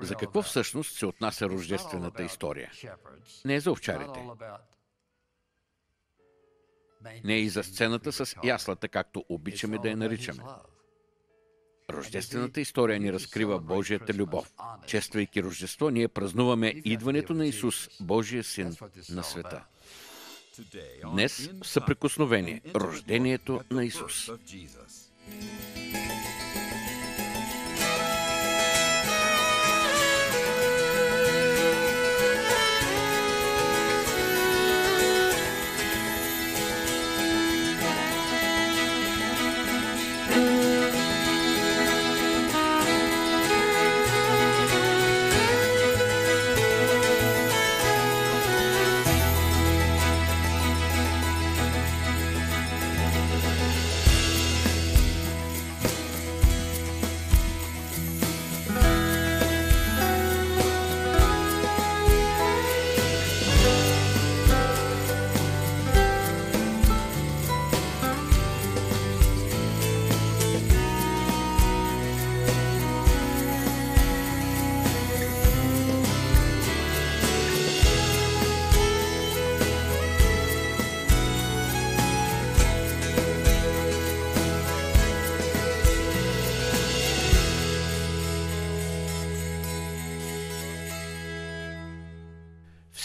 За какво всъщност се отнася рождествената история? Не е за овчарите. Не е и за сцената с яслата, както обичаме да я наричаме. Рождествената история ни разкрива Божията любов. Чествайки Рождество, ние празнуваме идването на Исус, Божия Син на света. Днес съприкосновение – рождението на Исус.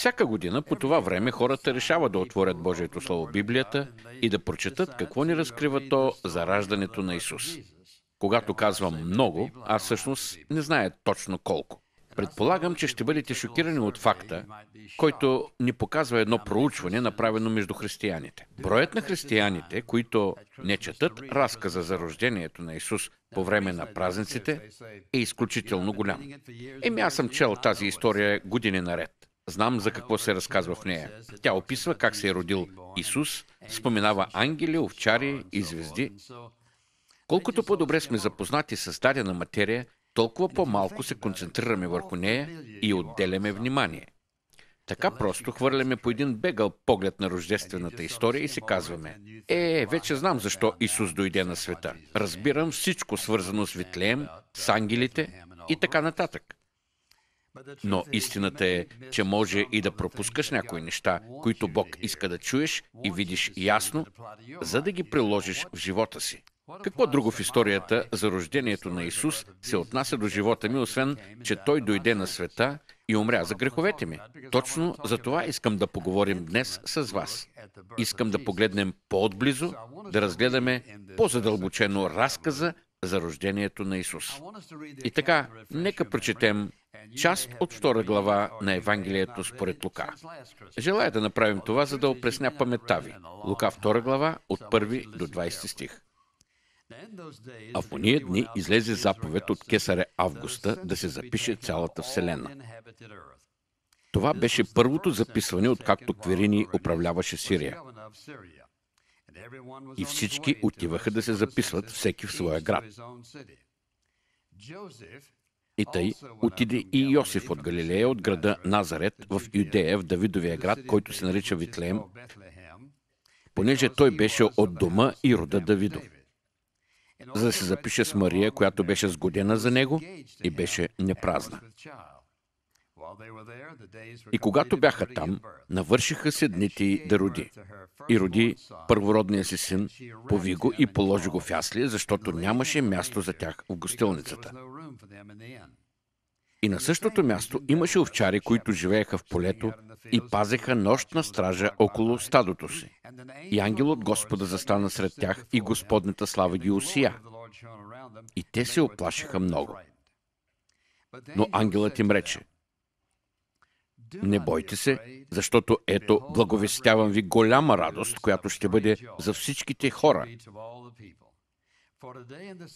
Всяка година по това време хората решават да отворят Божието Слово Библията и да прочетат какво ни разкрива то за раждането на Исус. Когато казвам много, аз всъщност не зная точно колко. Предполагам, че ще бъдете шокирани от факта, който ни показва едно проучване, направено между християните. Броят на християните, които не четат разказа за рождението на Исус по време на празниците, е изключително голям. Еми аз съм чел тази история години наред. Знам за какво се разказва в нея. Тя описва как се е родил Исус, споменава ангели, овчари и звезди. Колкото по-добре сме запознати с дадена материя, толкова по-малко се концентрираме върху нея и отделяме внимание. Така просто хвърляме по един бегал поглед на рождествената история и се казваме «Е, вече знам защо Исус дойде на света. Разбирам всичко свързано с Витлеем, с ангелите и така нататък». Но истината е, че може и да пропускаш някои неща, които Бог иска да чуеш и видиш ясно, за да ги приложиш в живота си. Какво друго в историята за рождението на Исус се отнася до живота ми, освен, че Той дойде на света и умря за греховете ми? Точно за това искам да поговорим днес с вас. Искам да погледнем по-отблизо, да разгледаме по-задълбочено разказа за рождението на Исус. И така, нека прочетем част от втора глава на Евангелието според Лука. Желая да направим това, за да опресня паметта ви. Лука 2 глава от 1 до 20 стих. А в ония дни излезе заповед от Кесаре Августа да се запише цялата Вселена. Това беше първото записване, откакто Кверини управляваше Сирия. И всички отиваха да се записват, всеки в своя град. И тъй отиде и Йосиф от Галилея, от града Назарет, в Юдея, в Давидовия град, който се нарича Витлеем, понеже той беше от дома и рода Давидо, за да се запише с Мария, която беше сгодена за него и беше непразна. И когато бяха там, навършиха се дните й да роди. И роди първородния си син, пови го и положи го в ясли, защото нямаше място за тях в гостилницата. И на същото място имаше овчари, които живееха в полето и пазеха нощна стража около стадото си. И ангел от Господа застана сред тях и Господната слава ги усия. И те се оплашиха много. Но ангелът им рече, не бойте се, защото ето, благовестявам ви голяма радост, която ще бъде за всичките хора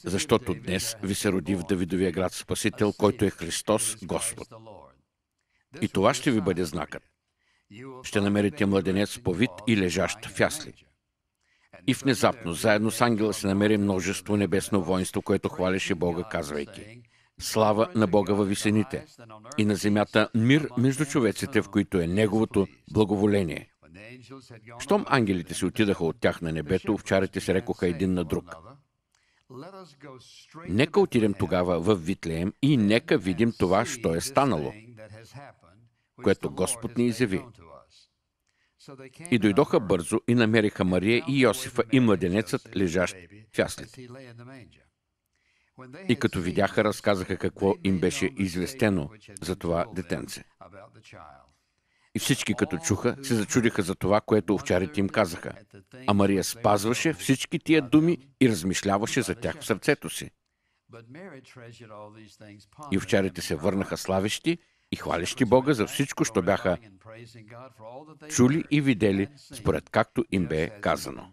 защото днес ви се роди в Давидовия град Спасител, който е Христос Господ. И това ще ви бъде знакът. Ще намерите младенец по вид и лежащ в ясли. И внезапно, заедно с ангела се намери множество небесно воинство, което хвалеше Бога, казвайки Слава на Бога във висените и на земята мир между човеците, в които е Неговото благоволение. Щом ангелите си отидаха от тях на небето, овчарите се рекоха един на друг – Нека отидем тогава в Витлеем и нека видим това, що е станало, което Господ ни изяви. И дойдоха бързо и намериха Мария и Йосифа и младенецът, лежащ в яслите. И като видяха, разказаха какво им беше известено за това детенце. И всички, като чуха, се зачудиха за това, което овчарите им казаха. А Мария спазваше всички тия думи и размишляваше за тях в сърцето си. И овчарите се върнаха славещи и хвалещи Бога за всичко, що бяха чули и видели, според както им бе казано.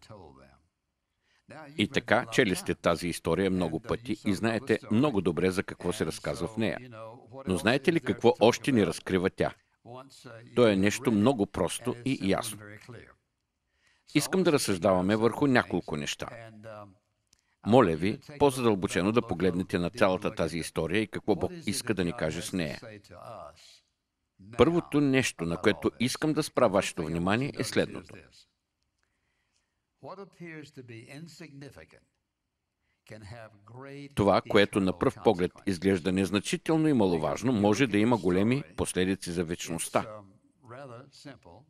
И така, чели сте тази история много пъти и знаете много добре за какво се разказва в нея. Но знаете ли какво още ни разкрива тя? То е нещо uh, много просто и uh, ясно. Искам да разсъждаваме върху няколко неща. Um, Моля ви, по-задълбочено да погледнете на цялата тази история и какво Бог иска да ни каже с нея. Първото нещо, на което искам да спра вашето внимание, е следното. Това, което на пръв поглед изглежда незначително и маловажно, може да има големи последици за вечността. Um,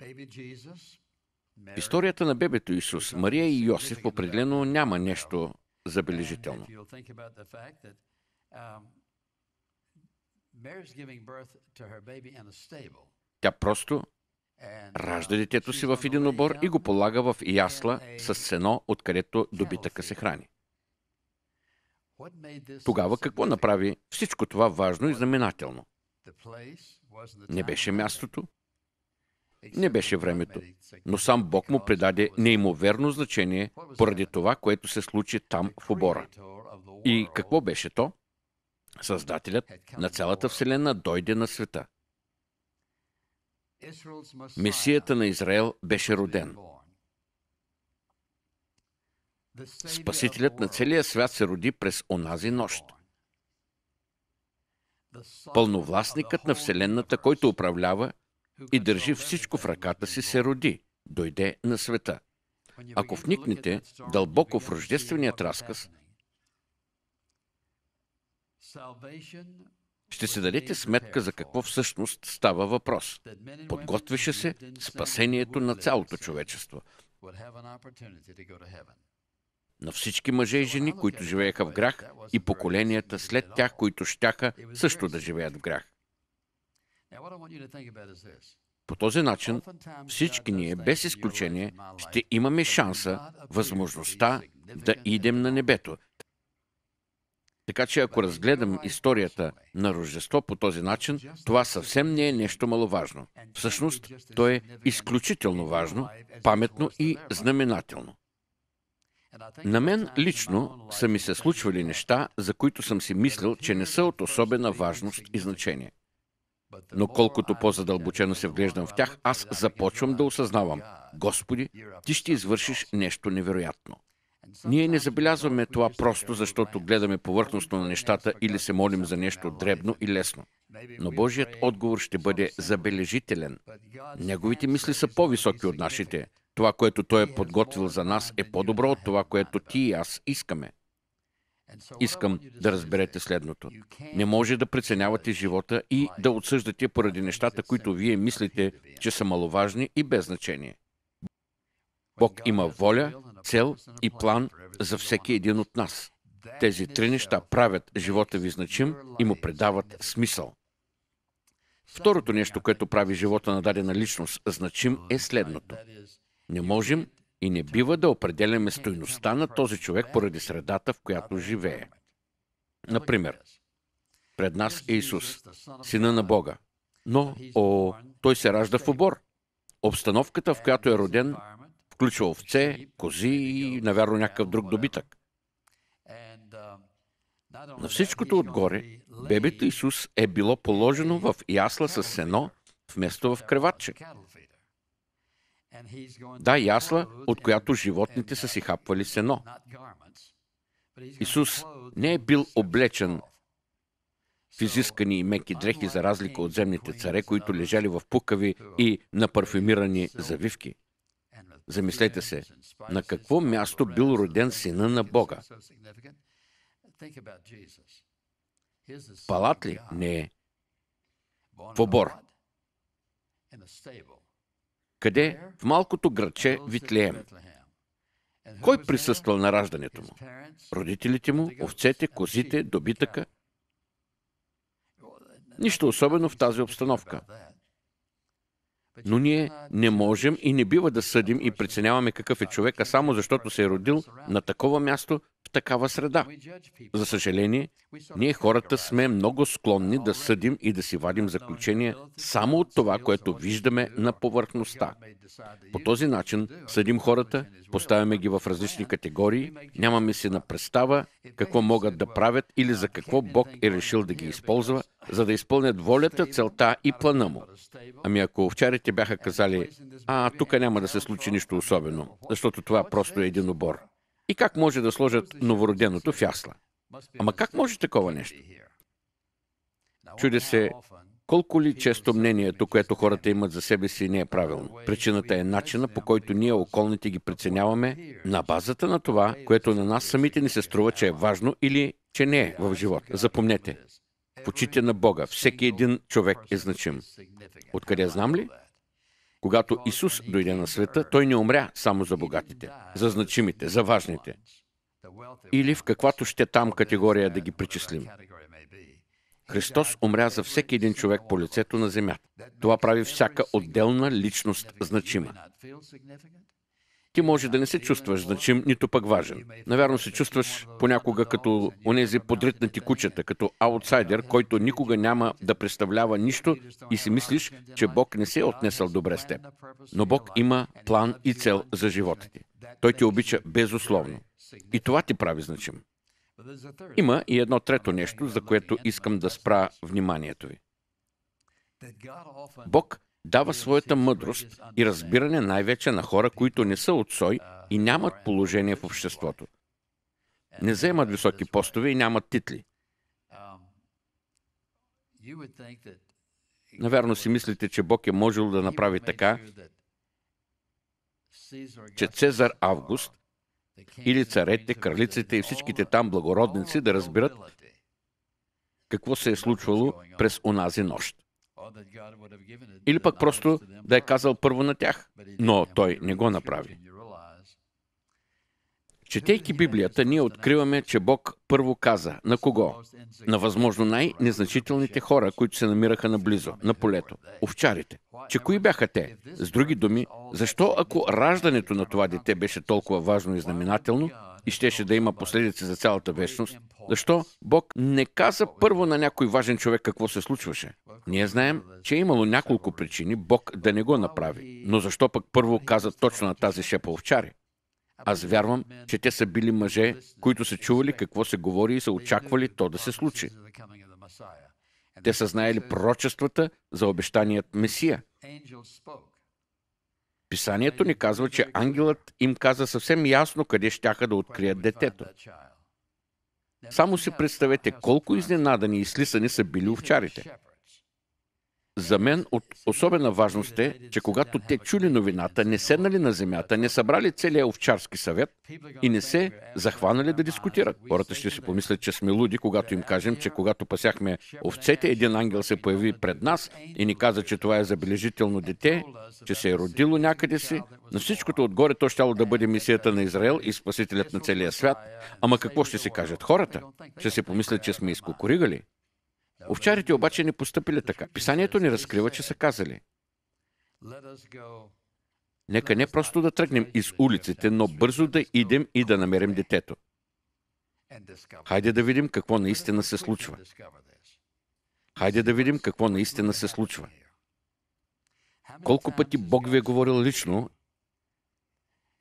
um, Историята на бебето Исус, Мария и Йосиф определено няма нещо um, забележително. Тя просто ражда детето си в един обор и го полага в ясла с сено, откъдето добитъка се храни. Тогава какво направи всичко това важно и знаменателно? Не беше мястото, не беше времето, но сам Бог му придаде неимоверно значение поради това, което се случи там в обора. И какво беше то? Създателят на цялата Вселена дойде на света – Месията на Израел беше роден. Спасителят на целия свят се роди през онази нощ. Пълновластникът на Вселената, който управлява и държи всичко в ръката си, се роди, дойде на света. Ако вникнете дълбоко в рождественият разказ, ще се дадете сметка за какво всъщност става въпрос. Подготвяше се спасението на цялото човечество. На всички мъже и жени, които живееха в грях и поколенията след тях, които щяха също да живеят в грях. По този начин всички ние, без изключение, ще имаме шанса, възможността да идем на небето, така че ако разгледам историята на Рождество по този начин, това съвсем не е нещо маловажно. Всъщност, то е изключително важно, паметно и знаменателно. На мен лично са ми се случвали неща, за които съм си мислил, че не са от особена важност и значение. Но колкото по-задълбочено се вглеждам в тях, аз започвам да осъзнавам, Господи, Ти ще извършиш нещо невероятно. Ние не забелязваме това просто защото гледаме повърхностно на нещата или се молим за нещо дребно и лесно. Но Божият отговор ще бъде забележителен. Неговите мисли са по-високи от нашите. Това, което Той е подготвил за нас, е по-добро от това, което ти и аз искаме. Искам да разберете следното. Не може да преценявате живота и да отсъждате поради нещата, които вие мислите, че са маловажни и без значение. Бог има воля цел и план за всеки един от нас. Тези три неща правят живота ви значим и му предават смисъл. Второто нещо, което прави живота на дадена личност значим е следното. Не можем и не бива да определяме стойността на този човек поради средата, в която живее. Например, пред нас е Исус, сина на Бога. Но, о, той се ражда в обор. Обстановката, в която е роден, включва овце, кози и, навярно, някакъв друг добитък. На всичкото отгоре, бебето Исус е било положено в ясла с сено, вместо в креватче. Да, ясла, от която животните са си хапвали сено. Исус не е бил облечен в изискани и меки дрехи, за разлика от земните царе, които лежали в пукави и на парфюмирани завивки – Замислете се, на какво място бил роден сина на Бога? Палат ли? Не е. В обор. Къде? В малкото градче Витлеем. Кой присъствал на раждането му? Родителите му, овцете, козите, добитъка? Нищо особено в тази обстановка. Но ние не можем и не бива да съдим и преценяваме какъв е а само защото се е родил на такова място, такава среда. За съжаление, ние хората сме много склонни да съдим и да си вадим заключения само от това, което виждаме на повърхността. По този начин съдим хората, поставяме ги в различни категории, нямаме си на представа какво могат да правят или за какво Бог е решил да ги използва, за да изпълнят волята, целта и плана му. Ами ако овчарите бяха казали, а, тук няма да се случи нищо особено, защото това просто е един обор и как може да сложат новороденото в ясла. Ама как може такова нещо? Чудя се, колко ли често мнението, което хората имат за себе си, не е правилно. Причината е начина, по който ние околните ги преценяваме на базата на това, което на нас самите ни се струва, че е важно или че не е в живота. Запомнете, в очите на Бога всеки един човек е значим. Откъде знам ли? Когато Исус дойде на света, Той не умря само за богатите, за значимите, за важните. Или в каквато ще там категория да ги причислим. Христос умря за всеки един човек по лицето на земята. Това прави всяка отделна личност значима ти може да не се чувстваш значим, нито пък важен. Навярно се чувстваш понякога като онези подритнати кучета, като аутсайдер, който никога няма да представлява нищо и си мислиш, че Бог не се е отнесъл добре с теб. Но Бог има план и цел за живота ти. Той ти обича безусловно. И това ти прави значим. Има и едно трето нещо, за което искам да спра вниманието ви. Бог дава своята мъдрост и разбиране най-вече на хора, които не са от сой и нямат положение в обществото. Не заемат високи постове и нямат титли. Навярно си мислите, че Бог е можел да направи така, че Цезар Август или царете, кралиците и всичките там благородници да разбират какво се е случвало през онази нощ. Или пък просто да е казал първо на тях, но той не го направи. Четейки Библията, ние откриваме, че Бог първо каза на кого? На възможно най-незначителните хора, които се намираха наблизо, на полето, овчарите. Че кои бяха те? С други думи, защо ако раждането на това дете беше толкова важно и знаменателно и щеше да има последици за цялата вечност, защо Бог не каза първо на някой важен човек какво се случваше? Ние знаем, че е имало няколко причини Бог да не го направи. Но защо пък първо каза точно на тази шепа овчари? Аз вярвам, че те са били мъже, които са чували какво се говори и са очаквали то да се случи. Те са знаели пророчествата за обещаният Месия. Писанието ни казва, че ангелът им каза съвсем ясно къде щяха да открият детето. Само си представете колко изненадани и слисани са били овчарите. За мен от особена важност е, че когато те чули новината, не седнали на земята, не събрали целия овчарски съвет и не се захванали да дискутират. Хората ще си помислят, че сме луди, когато им кажем, че когато пасяхме овцете, един ангел се появи пред нас и ни каза, че това е забележително дете, че се е родило някъде си. На всичкото отгоре то щяло да бъде мисията на Израел и спасителят на целия свят. Ама какво ще си кажат хората? Ще се помислят, че сме изкокоригали. Овчарите обаче не поступили така. Писанието ни разкрива, че са казали. Нека не просто да тръгнем из улиците, но бързо да идем и да намерим детето. Хайде да видим какво наистина се случва. Хайде да видим какво наистина се случва. Колко пъти Бог ви е говорил лично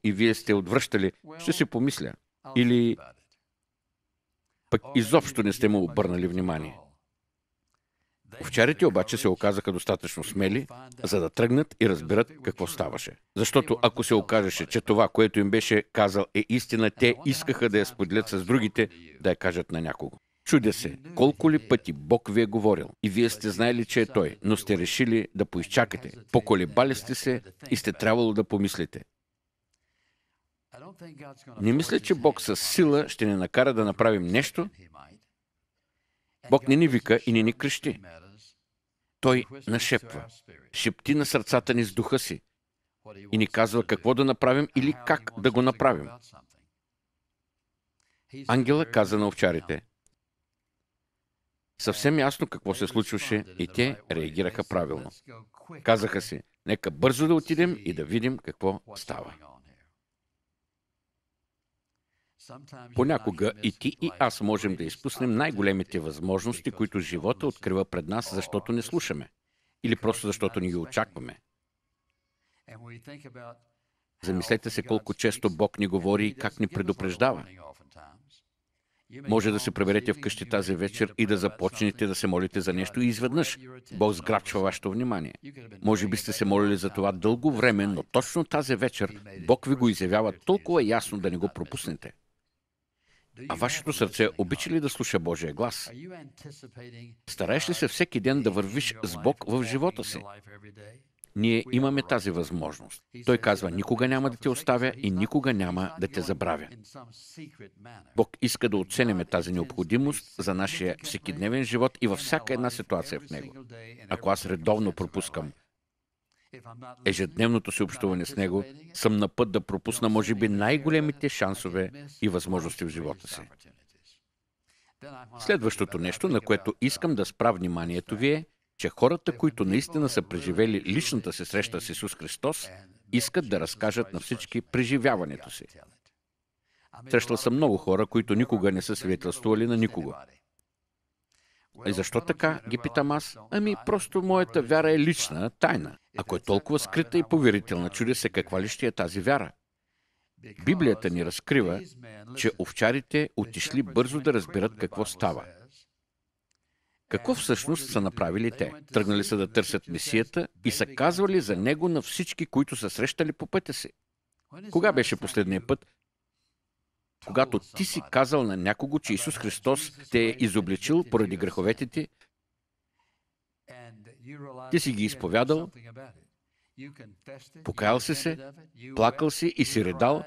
и вие сте отвръщали, ще си помисля. Или пък изобщо не сте му обърнали внимание. Овчарите обаче се оказаха достатъчно смели, за да тръгнат и разберат какво ставаше. Защото ако се окажеше, че това, което им беше казал е истина, те искаха да я споделят с другите, да я кажат на някого. Чудя се, колко ли пъти Бог ви е говорил и вие сте знаели, че е Той, но сте решили да поизчакате, поколебали сте се и сте трябвало да помислите. Не мисля, че Бог с сила ще ни накара да направим нещо. Бог не ни вика и не ни крещи. Той нашепва, шепти на сърцата ни с духа си и ни казва какво да направим или как да го направим. Ангела каза на овчарите съвсем ясно какво се случваше и те реагираха правилно. Казаха си, нека бързо да отидем и да видим какво става. Понякога и ти, и аз можем да изпуснем най-големите възможности, които живота открива пред нас, защото не слушаме. Или просто защото не ги очакваме. Замислете се колко често Бог ни говори и как ни предупреждава. Може да се преберете вкъщи тази вечер и да започнете да се молите за нещо и изведнъж Бог сграбчва вашето внимание. Може би сте се молили за това дълго време, но точно тази вечер Бог ви го изявява толкова е ясно да не го пропуснете. А вашето сърце обича ли да слуша Божия глас? Стараеш ли се всеки ден да вървиш с Бог в живота си? Ние имаме тази възможност. Той казва, никога няма да те оставя и никога няма да те забравя. Бог иска да оцениме тази необходимост за нашия всекидневен живот и във всяка една ситуация в него. Ако аз редовно пропускам ежедневното си общуване с Него, съм на път да пропусна, може би, най-големите шансове и възможности в живота си. Следващото нещо, на което искам да спра вниманието ви е, че хората, които наистина са преживели личната си среща с Исус Христос, искат да разкажат на всички преживяването си. Срещал съм много хора, които никога не са свидетелствували на никого. И защо така, ги питам аз? Ами, просто моята вяра е лична, тайна. Ако е толкова скрита и поверителна, чуди се каква ли ще е тази вяра. Библията ни разкрива, че овчарите отишли бързо да разберат какво става. Какво всъщност са направили те? Тръгнали са да търсят Месията и са казвали за него на всички, които са срещали по пътя си. Кога беше последния път, когато ти си казал на някого, че Исус Христос те е изобличил поради греховете ти ти си ги изповядал, покаял си се, плакал си и си редал,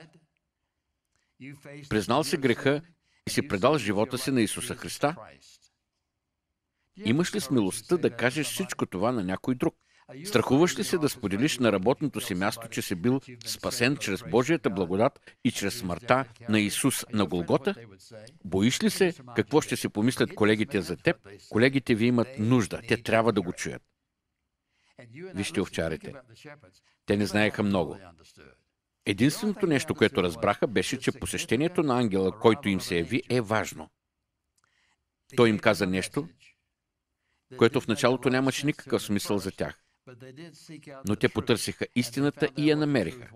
признал си греха и си предал живота си на Исуса Христа. Имаш ли смелостта да кажеш всичко това на някой друг? Страхуваш ли се да споделиш на работното си място, че си бил спасен чрез Божията благодат и чрез смъртта на Исус на Голгота? Боиш ли се какво ще си помислят колегите за теб? Колегите ви имат нужда. Те трябва да го чуят. Вижте овчарите. Те не знаеха много. Единственото нещо, което разбраха, беше, че посещението на ангела, който им се яви, е важно. Той им каза нещо, което в началото нямаше никакъв смисъл за тях. Но те потърсиха истината и я намериха.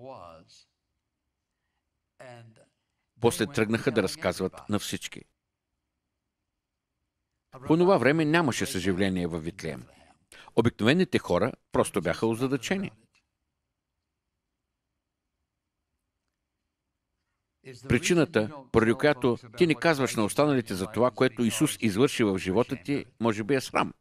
После тръгнаха да разказват на всички. По това време нямаше съживление във Витлеем. Обикновените хора просто бяха озадачени. Причината, поради която ти не казваш на останалите за това, което Исус извърши в живота ти, може би е срам.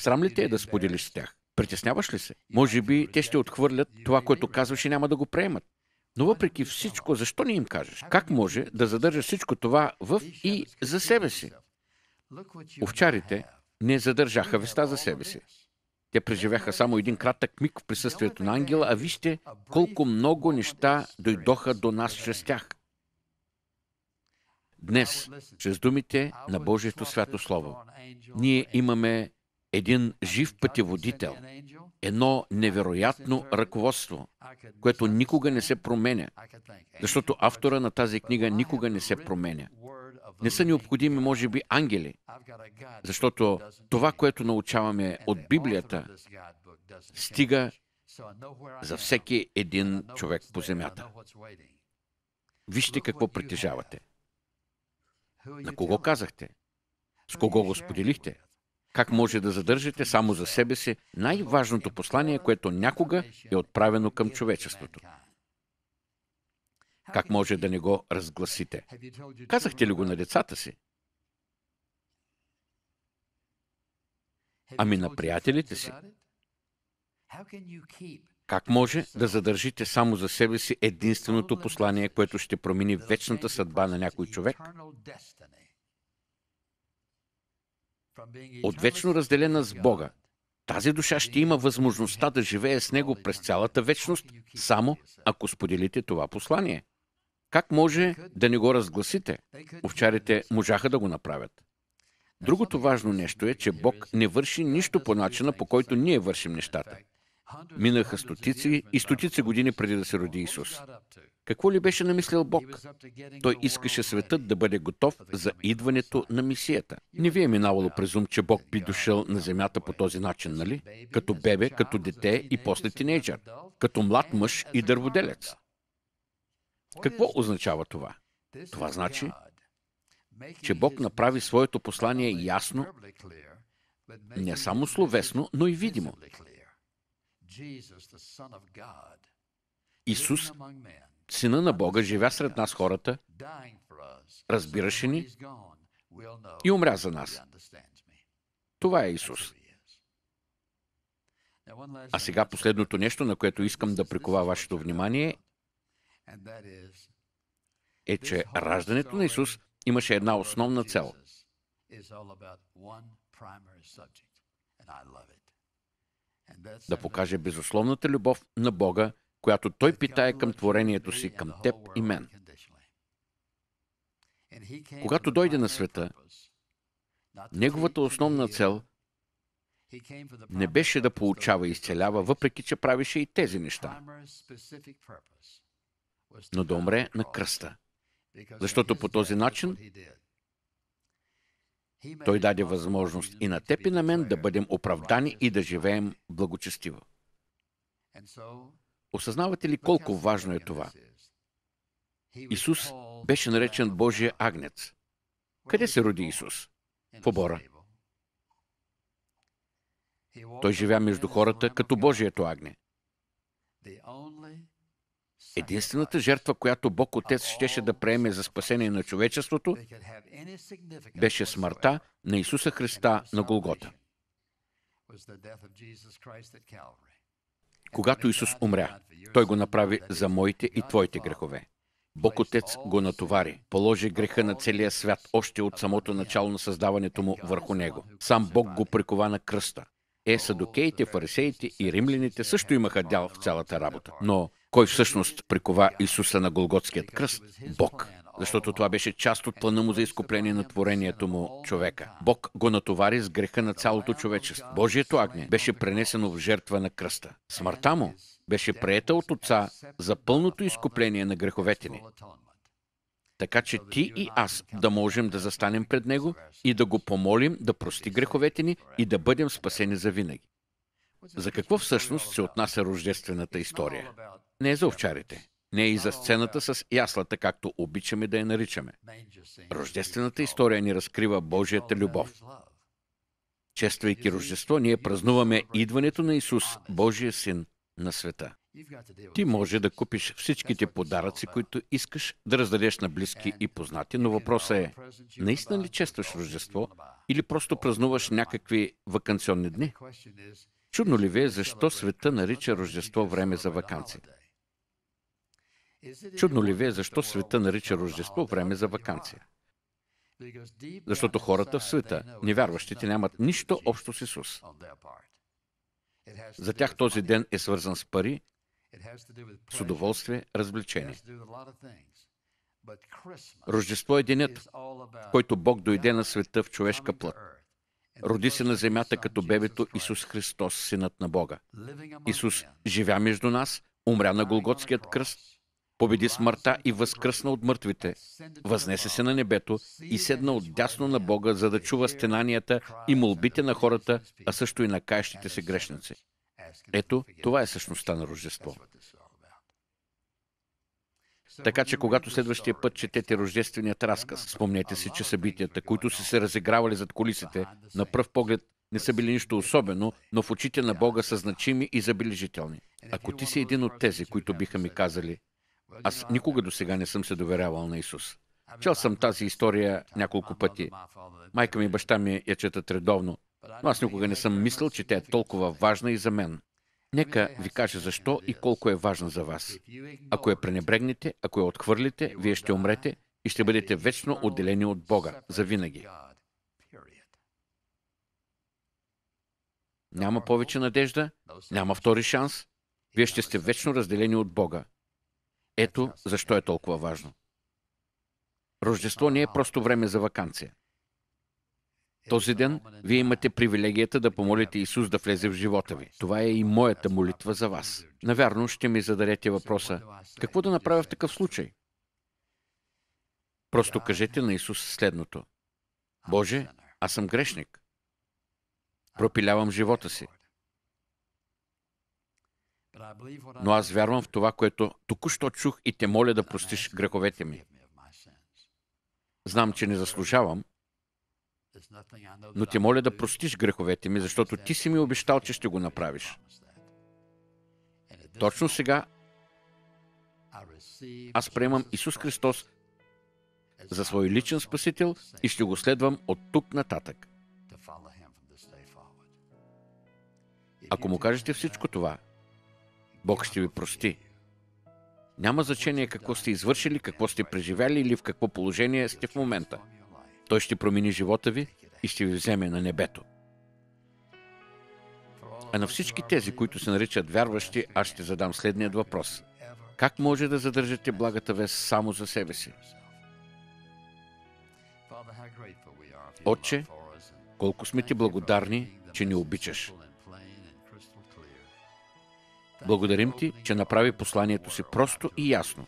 Срам ли те е да споделиш с тях? Притесняваш ли се? Може би те ще отхвърлят това, което казваш и няма да го приемат. Но въпреки всичко, защо не им кажеш? Как може да задържаш всичко това в и за себе си? Овчарите не задържаха веста за себе си. Те преживяха само един кратък миг в присъствието на ангела, а вижте колко много неща дойдоха до нас чрез тях. Днес, чрез думите на Божието свято Слово, ние имаме един жив пътеводител, едно невероятно ръководство, което никога не се променя, защото автора на тази книга никога не се променя. Не са необходими, може би, ангели, защото това, което научаваме от Библията, стига за всеки един човек по земята. Вижте какво притежавате. На кого казахте? С кого го споделихте? Как може да задържате само за себе си най-важното послание, което някога е отправено към човечеството? Как може да не го разгласите? Казахте ли го на децата си? Ами на приятелите си? Как може да задържите само за себе си единственото послание, което ще промени вечната съдба на някой човек? от вечно разделена с Бога. Тази душа ще има възможността да живее с Него през цялата вечност, само ако споделите това послание. Как може да не го разгласите? Овчарите можаха да го направят. Другото важно нещо е, че Бог не върши нищо по начина, по който ние вършим нещата. Минаха стотици и стотици години преди да се роди Исус. Какво ли беше намислил Бог? Той искаше светът да бъде готов за идването на мисията. Не ви е минавало през ум, че Бог би дошъл на земята по този начин, нали? Като бебе, като дете и после тинейджър. Като млад мъж и дърводелец. Какво означава това? Това значи, че Бог направи своето послание ясно, не само словесно, но и видимо. Исус, Сина на Бога, живя сред нас хората, разбираше ни и умря за нас. Това е Исус. А сега последното нещо, на което искам да прикова вашето внимание, е, че раждането на Исус имаше една основна цел да покаже безусловната любов на Бога, която Той питае към творението си, към теб и мен. Когато дойде на света, неговата основна цел не беше да получава и изцелява, въпреки че правеше и тези неща, но да умре на кръста, защото по този начин той даде възможност и на теб и на мен да бъдем оправдани и да живеем благочестиво. Осъзнавате ли колко важно е това? Исус беше наречен Божия агнец. Къде се роди Исус? В обора. Той живя между хората като Божието агне. Единствената жертва, която Бог Отец щеше да приеме за спасение на човечеството, беше смъртта на Исуса Христа на Голгота. Когато Исус умря, Той го направи за моите и твоите грехове. Бог Отец го натовари, положи греха на целия свят още от самото начало на създаването му върху него. Сам Бог го прикова на кръста. Е, садокеите, фарисеите и римляните също имаха дял в цялата работа. Но кой всъщност прикова Исуса на Голготският кръст? Бог. Защото това беше част от плана му за изкупление на творението му човека. Бог го натовари с греха на цялото човечество. Божието агне беше пренесено в жертва на кръста. Смъртта му беше приета от Отца за пълното изкупление на греховете ни. Така че ти и аз да можем да застанем пред Него и да го помолим да прости греховете ни и да бъдем спасени за винаги. За какво всъщност се отнася рождествената история? не е за овчарите, не е и за сцената с яслата, както обичаме да я наричаме. Рождествената история ни разкрива Божията любов. Чествайки Рождество, ние празнуваме идването на Исус, Божия син на света. Ти може да купиш всичките подаръци, които искаш да раздадеш на близки и познати, но въпросът е, наистина ли честваш Рождество или просто празнуваш някакви вакансионни дни? Чудно ли ви е защо света нарича Рождество време за вакансии? Чудно ли ви е защо света нарича Рождество време за вакансия? Защото хората в света, невярващите, нямат нищо общо с Исус. За тях този ден е свързан с пари, с удоволствие, развлечение. Рождество е денят, в който Бог дойде на света в човешка плът. Роди се на земята като бебето Исус Христос, Синът на Бога. Исус живя между нас, умря на Голготският кръст, победи смъртта и възкръсна от мъртвите, възнесе се на небето и седна отдясно на Бога, за да чува стенанията и молбите на хората, а също и на каещите се грешници. Ето, това е същността на Рождество. Така че, когато следващия път четете рождественият разказ, спомнете си, че събитията, които са се разигравали зад колисите, на пръв поглед не са били нищо особено, но в очите на Бога са значими и забележителни. Ако ти си един от тези, които биха ми казали, аз никога до сега не съм се доверявал на Исус. Чел съм тази история няколко пъти. Майка ми и баща ми я четат редовно, но аз никога не съм мислил, че тя е толкова важна и за мен. Нека ви кажа защо и колко е важна за вас. Ако я пренебрегнете, ако я отхвърлите, вие ще умрете и ще бъдете вечно отделени от Бога, за винаги. Няма повече надежда, няма втори шанс. Вие ще сте вечно разделени от Бога. Ето защо е толкова важно. Рождество не е просто време за вакансия. Този ден вие имате привилегията да помолите Исус да влезе в живота ви. Това е и моята молитва за вас. Навярно ще ми зададете въпроса, какво да направя в такъв случай? Просто кажете на Исус следното. Боже, аз съм грешник. Пропилявам живота си. Но аз вярвам в това, което току-що чух и те моля да простиш греховете ми. Знам, че не заслужавам, но те моля да простиш греховете ми, защото ти си ми обещал, че ще го направиш. Точно сега аз приемам Исус Христос за свой личен спасител и ще го следвам от тук нататък. Ако му кажете всичко това, Бог ще ви прости. Няма значение какво сте извършили, какво сте преживяли или в какво положение сте в момента. Той ще промени живота ви и ще ви вземе на небето. А на всички тези, които се наричат вярващи, аз ще задам следният въпрос. Как може да задържате благата вест само за себе си? Отче, колко сме ти благодарни, че ни обичаш. Благодарим ти, че направи посланието си просто и ясно.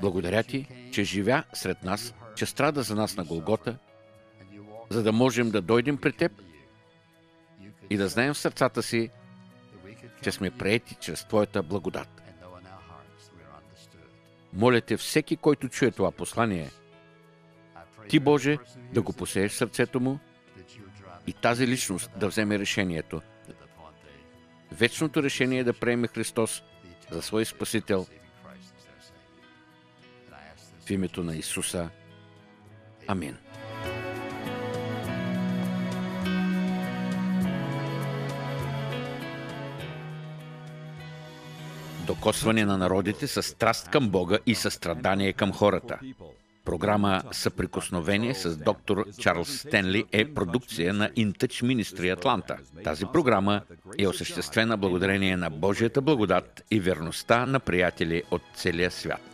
Благодаря ти, че живя сред нас, че страда за нас на Голгота, за да можем да дойдем при теб и да знаем в сърцата си, че сме приети чрез Твоята благодат. Моля те, всеки, който чуе това послание, Ти, Боже, да го посееш сърцето му и тази личност да вземе решението – вечното решение да приеме Христос за свой Спасител. В името на Исуса. Амин. Докосване на народите с страст към Бога и състрадание към хората – Програма Съприкосновение с доктор Чарлз Стенли е продукция на InTouch Ministry Атланта. Тази програма е осъществена благодарение на Божията благодат и верността на приятели от целия свят.